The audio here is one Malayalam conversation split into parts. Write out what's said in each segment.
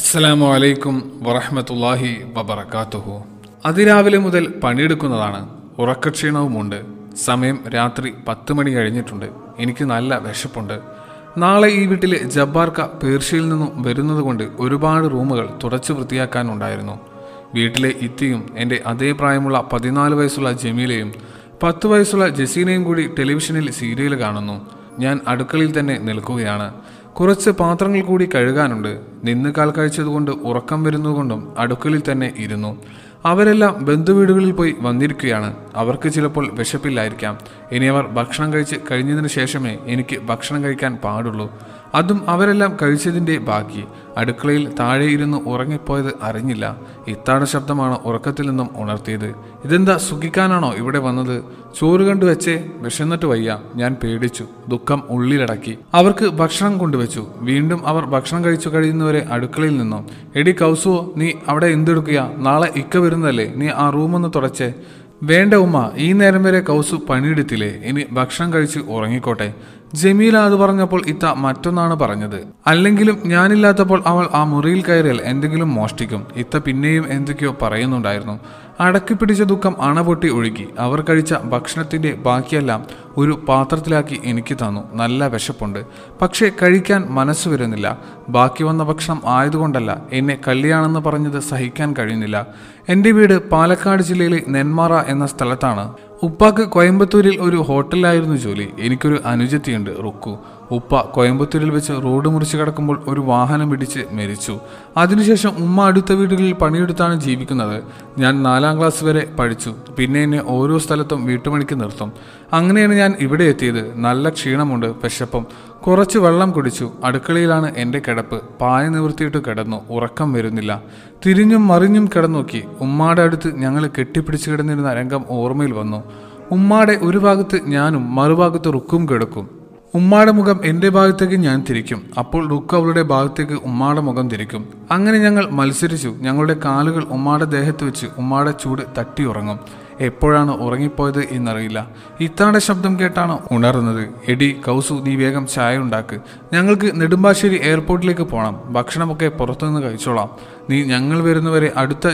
അസ്സലാമു അലൈക്കും വറഹമത്തല്ലാഹി വബർക്കാത്തുഹു അതിരാവിലെ മുതൽ പണിയെടുക്കുന്നതാണ് ഉറക്കക്ഷീണവുമുണ്ട് സമയം രാത്രി പത്ത് മണി കഴിഞ്ഞിട്ടുണ്ട് എനിക്ക് നല്ല വിശപ്പുണ്ട് നാളെ ഈ വീട്ടിലെ ജബ്ബാർക്ക പേർഷ്യയിൽ നിന്നും വരുന്നതുകൊണ്ട് ഒരുപാട് റൂമുകൾ തുടച്ചു വൃത്തിയാക്കാനുണ്ടായിരുന്നു വീട്ടിലെ ഇത്തിയും എൻ്റെ അതേ പ്രായമുള്ള പതിനാല് വയസ്സുള്ള ജമീലയും പത്ത് വയസ്സുള്ള ജസീനയും കൂടി ടെലിവിഷനിൽ സീരിയൽ കാണുന്നു ഞാൻ അടുക്കളയിൽ തന്നെ നിൽക്കുകയാണ് കുറച്ച് പാത്രങ്ങൾ കൂടി കഴുകാനുണ്ട് നിന്ന് കാൽ കഴിച്ചതുകൊണ്ട് ഉറക്കം വരുന്നതുകൊണ്ടും അടുക്കളയിൽ തന്നെ ഇരുന്നു അവരെല്ലാം ബന്ധുവീടുകളിൽ പോയി വന്നിരിക്കുകയാണ് അവർക്ക് ചിലപ്പോൾ വിശപ്പില്ലായിരിക്കാം ഇനി അവർ ഭക്ഷണം കഴിച്ച് കഴിഞ്ഞതിന് ശേഷമേ എനിക്ക് ഭക്ഷണം കഴിക്കാൻ പാടുള്ളൂ അതും അവരെല്ലാം കഴിച്ചതിൻ്റെ ബാക്കി അടുക്കളയിൽ താഴെ ഇരുന്ന് ഉറങ്ങിപ്പോയത് അറിഞ്ഞില്ല ഇത്താട ശബ്ദമാണ് ഉറക്കത്തിൽ നിന്നും ഉണർത്തിയത് ഇതെന്താ സുഖിക്കാനാണോ ഇവിടെ വന്നത് ചോറ് കണ്ടു വെച്ചേ വിശന്നിട്ട് വയ്യ ഞാൻ പേടിച്ചു ദുഃഖം ഉള്ളിലടക്കി അവർക്ക് ഭക്ഷണം കൊണ്ടുവച്ചു വീണ്ടും അവർ ഭക്ഷണം കഴിച്ചു കഴിയുന്നവരെ അടുക്കളയിൽ നിന്നും എടി കൗസുവോ നീ അവിടെ എന്തെടുക്കുക നാളെ ഇക്ക വരുന്നതല്ലേ നീ ആ റൂമൊന്ന് തുടച്ചേ വേണ്ട ഉമ്മ ഈ നേരം വരെ കൗസു പണിയെടുത്തില്ലേ ഇനി ഭക്ഷണം കഴിച്ച് ഉറങ്ങിക്കോട്ടെ ജമീല അത് പറഞ്ഞപ്പോൾ ഇത്ത മറ്റൊന്നാണ് പറഞ്ഞത് അല്ലെങ്കിലും ഞാനില്ലാത്തപ്പോൾ അവൾ ആ മുറിയിൽ കയറിയാൽ എന്തെങ്കിലും മോഷ്ടിക്കും ഇത്ത പിന്നെയും എന്തൊക്കെയോ പറയുന്നുണ്ടായിരുന്നു അടക്കി പിടിച്ച ദുഃഖം അണപൊട്ടി ഒഴുകി അവർ കഴിച്ച ഭക്ഷണത്തിന്റെ ബാക്കിയെല്ലാം ഒരു പാത്രത്തിലാക്കി എനിക്ക് തന്നു നല്ല വിശപ്പുണ്ട് പക്ഷേ കഴിക്കാൻ മനസ്സ് വരുന്നില്ല ബാക്കി വന്ന ഭക്ഷണം ആയതുകൊണ്ടല്ല എന്നെ കള്ളിയാണെന്ന് പറഞ്ഞത് സഹിക്കാൻ കഴിയുന്നില്ല എന്റെ വീട് പാലക്കാട് ജില്ലയിലെ നെന്മാറ എന്ന സ്ഥലത്താണ് ഉപ്പാക്ക് കോയമ്പത്തൂരിൽ ഒരു ഹോട്ടലിലായിരുന്നു ജോലി എനിക്കൊരു അനുജത്തിയുണ്ട് റുക്കു ഉപ്പ കോയമ്പത്തൂരിൽ വെച്ച് റോഡ് മുറിച്ച് കിടക്കുമ്പോൾ ഒരു വാഹനം ഇടിച്ച് മരിച്ചു അതിനുശേഷം ഉമ്മ അടുത്ത വീടുകളിൽ പണിയെടുത്താണ് ജീവിക്കുന്നത് ഞാൻ നാലാം ക്ലാസ് വരെ പഠിച്ചു പിന്നെ എന്നെ ഓരോ സ്ഥലത്തും വീട്ടുമണിക്ക് നിർത്തും അങ്ങനെയാണ് ഞാൻ ഇവിടെ എത്തിയത് നല്ല ക്ഷീണമുണ്ട് വിശപ്പം കുറച്ച് വെള്ളം കുടിച്ചു അടുക്കളയിലാണ് എൻ്റെ കിടപ്പ് പായ നിവർത്തിയിട്ട് കിടന്നു ഉറക്കം വരുന്നില്ല തിരിഞ്ഞും മറിഞ്ഞും കിടന്നോക്കി ഉമ്മാടെ അടുത്ത് ഞങ്ങൾ കെട്ടിപ്പിടിച്ച് കിടന്നിരുന്ന രംഗം ഓർമ്മയിൽ വന്നു ഉമ്മാടെ ഒരു ഭാഗത്ത് ഞാനും മറുഭാഗത്ത് റുക്കും കിടക്കും ഉമ്മാടെ മുഖം എൻ്റെ ഭാഗത്തേക്ക് ഞാൻ തിരിക്കും അപ്പോൾ റുക്കു അവളുടെ ഭാഗത്തേക്ക് ഉമ്മാടെ മുഖം തിരിക്കും അങ്ങനെ ഞങ്ങൾ മത്സരിച്ചു ഞങ്ങളുടെ കാലുകൾ ഉമ്മാടെ ദേഹത്ത് വെച്ച് ഉമ്മാടെ ചൂട് തട്ടി ഉറങ്ങും എപ്പോഴാണ് ഉറങ്ങിപ്പോയത് എന്നറിയില്ല ഇത്താടെ ശബ്ദം കേട്ടാണ് ഉണർന്നത് എടി കൗസു നീ വേഗം ചായ ഉണ്ടാക്ക് ഞങ്ങൾക്ക് നെടുമ്പാശ്ശേരി എയർപോർട്ടിലേക്ക് പോകണം ഭക്ഷണമൊക്കെ പുറത്തുനിന്ന് കഴിച്ചോളാം നീ ഞങ്ങൾ വരുന്നവരെ അടുത്ത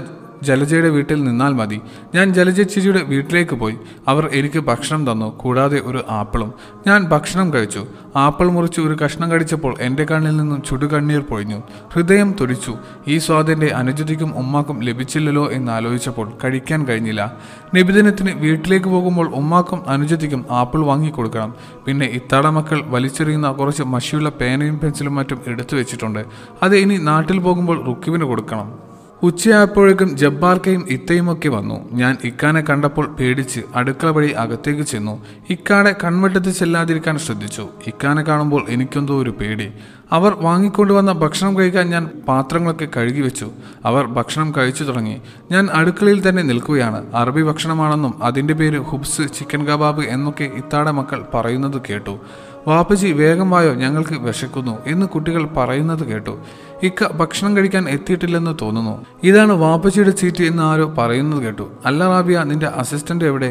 ജലജയുടെ വീട്ടിൽ നിന്നാൽ മതി ഞാൻ ജലജ ചേച്ചിയുടെ വീട്ടിലേക്ക് പോയി അവർ എനിക്ക് ഭക്ഷണം തന്നു കൂടാതെ ഒരു ആപ്പിളും ഞാൻ ഭക്ഷണം കഴിച്ചു ആപ്പിൾ മുറിച്ച് ഒരു കഷ്ണം കടിച്ചപ്പോൾ എൻ്റെ കണ്ണിൽ നിന്നും ചുടുകണ്ണീർ പൊഴിഞ്ഞു ഹൃദയം തുടിച്ചു ഈ സ്വാദിൻ്റെ അനുജതിക്കും ഉമ്മാക്കും ലഭിച്ചില്ലല്ലോ എന്ന് ആലോചിച്ചപ്പോൾ കഴിക്കാൻ കഴിഞ്ഞില്ല നിബിധനത്തിന് വീട്ടിലേക്ക് പോകുമ്പോൾ ഉമ്മാക്കും അനുജതിക്കും ആപ്പിൾ വാങ്ങിക്കൊടുക്കണം പിന്നെ ഇത്താട മക്കൾ വലിച്ചെറിയുന്ന കുറച്ച് മഷിയുള്ള പേനയും പെൻസിലും മറ്റും എടുത്തു വെച്ചിട്ടുണ്ട് അത് ഇനി നാട്ടിൽ പോകുമ്പോൾ റുക്കിവിന് കൊടുക്കണം ഉച്ചയായപ്പോഴേക്കും ജബ്ബാർക്കയും ഇത്തയുമൊക്കെ വന്നു ഞാൻ ഇക്കാനെ കണ്ടപ്പോൾ പേടിച്ച് അടുക്കള വഴി അകത്തേക്ക് ചെന്നു ഇക്കാടെ കൺവെട്ടത്ത് ചെല്ലാതിരിക്കാൻ ശ്രദ്ധിച്ചു ഇക്കാനെ കാണുമ്പോൾ എനിക്കെന്തോ ഒരു പേടി അവർ വാങ്ങിക്കൊണ്ടുവന്ന ഭക്ഷണം കഴിക്കാൻ ഞാൻ പാത്രങ്ങളൊക്കെ കഴുകി വെച്ചു അവർ ഭക്ഷണം കഴിച്ചു തുടങ്ങി ഞാൻ അടുക്കളയിൽ തന്നെ നിൽക്കുകയാണ് അറബി ഭക്ഷണമാണെന്നും അതിൻ്റെ പേര് ഹുബ്സ് ചിക്കൻ കബാബ് എന്നൊക്കെ ഇത്താടെ മക്കൾ പറയുന്നത് കേട്ടു വാപ്പജി വേഗം വായോ ഞങ്ങൾക്ക് വിശക്കുന്നു എന്ന് കുട്ടികൾ പറയുന്നത് കേട്ടു ഇക്ക ഭക്ഷണം കഴിക്കാൻ എത്തിയിട്ടില്ലെന്ന് തോന്നുന്നു ഇതാണ് വാപ്പജിയുടെ ചീറ്റ് എന്ന് ആരോ പറയുന്നത് കേട്ടു അല്ല റാബിയ നിന്റെ അസിസ്റ്റന്റ് എവിടെ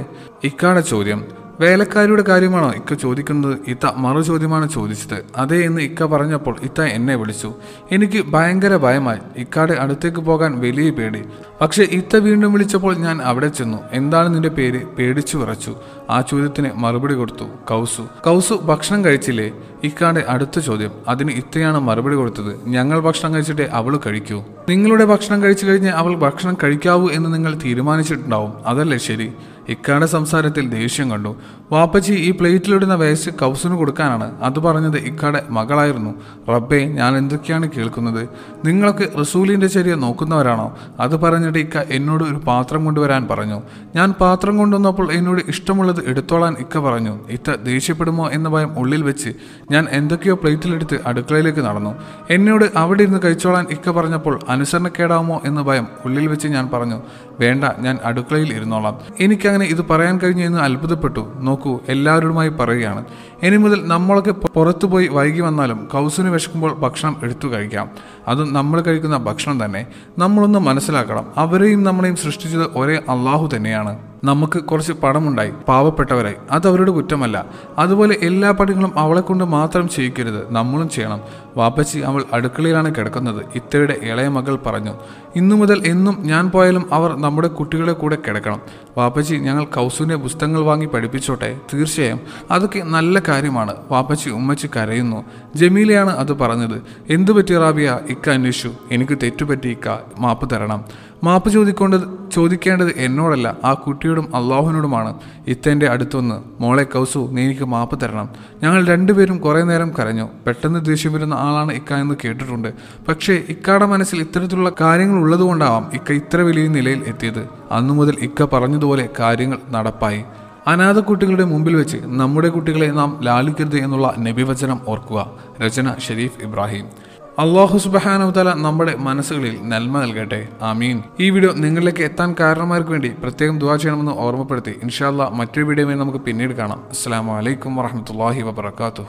ഇക്കാടെ ചോദ്യം വേലക്കാരിയുടെ കാര്യമാണോ ഇക്ക ചോദിക്കുന്നത് ഇത്ത മറു ചോദ്യമാണ് ചോദിച്ചത് അതേ എന്ന് ഇക്ക പറഞ്ഞപ്പോൾ ഇത്ത എന്നെ വിളിച്ചു എനിക്ക് ഭയങ്കര ഭയമായി ഇക്കാട് അടുത്തേക്ക് പോകാൻ വലിയ പേടി പക്ഷെ ഇത്ത വീണ്ടും വിളിച്ചപ്പോൾ ഞാൻ അവിടെ ചെന്നു എന്താണ് നിന്റെ പേര് പേടിച്ചു വിറച്ചു ആ ചോദ്യത്തിന് മറുപടി കൊടുത്തു കൗസു കൗസു ഭക്ഷണം കഴിച്ചില്ലേ ഇക്കാട് അടുത്ത ചോദ്യം അതിന് ഇത്തയാണ് മറുപടി കൊടുത്തത് ഞങ്ങൾ ഭക്ഷണം കഴിച്ചിട്ടേ അവൾ കഴിക്കൂ നിങ്ങളുടെ ഭക്ഷണം കഴിച്ചു കഴിഞ്ഞ് അവൾ ഭക്ഷണം കഴിക്കാവൂ എന്ന് നിങ്ങൾ തീരുമാനിച്ചിട്ടുണ്ടാവും അതല്ലേ ശരി ഇക്കാട സംസാരത്തിൽ ദേഷ്യം കണ്ടു വാപ്പച്ചി ഈ പ്ലേറ്റിലിടുന്ന വേസ്റ്റ് കൗസിന് കൊടുക്കാനാണ് അത് പറഞ്ഞത് ഇക്കാടെ മകളായിരുന്നു റബ്ബേ ഞാൻ എന്തൊക്കെയാണ് കേൾക്കുന്നത് നിങ്ങളൊക്കെ റസൂലിൻ്റെ ചെറിയ നോക്കുന്നവരാണോ അത് പറഞ്ഞിട്ട് ഇക്ക എന്നോട് ഒരു പാത്രം കൊണ്ടുവരാൻ പറഞ്ഞു ഞാൻ പാത്രം കൊണ്ടുവന്നപ്പോൾ എന്നോട് ഇഷ്ടമുള്ളത് എടുത്തോളാൻ ഇക്ക പറഞ്ഞു ഇത്ത ദേഷ്യപ്പെടുമോ എന്ന ഭയം ഉള്ളിൽ വെച്ച് ഞാൻ എന്തൊക്കെയോ പ്ലേറ്റിലെടുത്ത് അടുക്കളയിലേക്ക് നടന്നു എന്നോട് അവിടെ ഇരുന്ന് കഴിച്ചോളാൻ ഇക്ക പറഞ്ഞപ്പോൾ അനുസരണക്കേടാവുമോ എന്ന ഭയം ഉള്ളിൽ വെച്ച് ഞാൻ പറഞ്ഞു വേണ്ട ഞാൻ അടുക്കളയിൽ ഇരുന്നോളാം എനിക്കങ്ങനെ അങ്ങനെ ഇത് പറയാൻ കഴിഞ്ഞു എന്ന് അത്ഭുതപ്പെട്ടു നോക്കൂ എല്ലാവരോടുമായി പറയുകയാണ് ഇനി മുതൽ നമ്മളൊക്കെ പുറത്തുപോയി വൈകി വന്നാലും കൗസിന് വിശക്കുമ്പോൾ ഭക്ഷണം എടുത്തു കഴിക്കാം അതും നമ്മൾ കഴിക്കുന്ന ഭക്ഷണം തന്നെ നമ്മളൊന്ന് മനസ്സിലാക്കണം അവരെയും നമ്മളെയും സൃഷ്ടിച്ചത് ഒരേ അള്ളാഹു തന്നെയാണ് നമുക്ക് കുറച്ച് പണമുണ്ടായി പാവപ്പെട്ടവരായി അത് അവരുടെ കുറ്റമല്ല അതുപോലെ എല്ലാ പണികളും അവളെ കൊണ്ട് മാത്രം ചെയ്യിക്കരുത് നമ്മളും ചെയ്യണം വാപ്പച്ചി അവൾ അടുക്കളയിലാണ് കിടക്കുന്നത് ഇത്തയുടെ ഇളയ മകൾ പറഞ്ഞു ഇന്നു മുതൽ എന്നും ഞാൻ പോയാലും അവർ നമ്മുടെ കുട്ടികളെ കൂടെ കിടക്കണം വാപ്പച്ചി ഞങ്ങൾ കൗസുവിൻ്റെ പുസ്തകങ്ങൾ വാങ്ങി പഠിപ്പിച്ചോട്ടെ തീർച്ചയായും അതൊക്കെ നല്ല കാര്യമാണ് വാപ്പച്ചി ഉമ്മച്ചി കരയുന്നു ജമീലയാണ് അത് പറഞ്ഞത് എന്തു പറ്റി റാബിയ ഇക്ക അന്വേഷിച്ചു എനിക്ക് തെറ്റുപറ്റി ഇക്ക മാപ്പ് തരണം മാപ്പ് ചോദിക്കേണ്ടത് ചോദിക്കേണ്ടത് എന്നോടല്ല ആ കുട്ടിയോടും അള്ളാഹുവിനോടുമാണ് ഇത്തേൻ്റെ അടുത്തൊന്ന് മോളെ കൗസു നീ എനിക്ക് മാപ്പ് തരണം ഞങ്ങൾ രണ്ടുപേരും കുറേ നേരം കരഞ്ഞു പെട്ടെന്ന് ദേഷ്യം വരുന്ന ആളാണ് ഇക്ക എന്ന് കേട്ടിട്ടുണ്ട് പക്ഷേ ഇക്കയുടെ മനസ്സിൽ ഇത്തരത്തിലുള്ള കാര്യങ്ങൾ ഉള്ളതുകൊണ്ടാവാം ഇക്ക ഇത്ര വലിയ നിലയിൽ എത്തിയത് അന്നു മുതൽ ഇക്ക പറഞ്ഞതുപോലെ കാര്യങ്ങൾ നടപ്പായി അനാഥ കുട്ടികളുടെ മുമ്പിൽ വെച്ച് നമ്മുടെ കുട്ടികളെ നാം ലാലിക്കരുത് എന്നുള്ള നബിവചനം ഓർക്കുക രചന ഷെരീഫ് ഇബ്രാഹിം അള്ളാഹു സുബഹാനവതല നമ്മുടെ മനസ്സുകളിൽ നന്മ നൽകട്ടെ ആമീൻ ഈ വീഡിയോ നിങ്ങളിലേക്ക് എത്താൻ കാരണമാർക്ക് വേണ്ടി പ്രത്യേകം ദുവാ ചെയ്യണമെന്ന് ഓർമ്മപ്പെടുത്തി ഇൻഷാല്ല മറ്റൊരു വീഡിയോയിൽ നമുക്ക് പിന്നീട് കാണാം അസ്സാം വലൈക്കും വാഹമത്തല്ലാഹി വാബർക്കാത്തു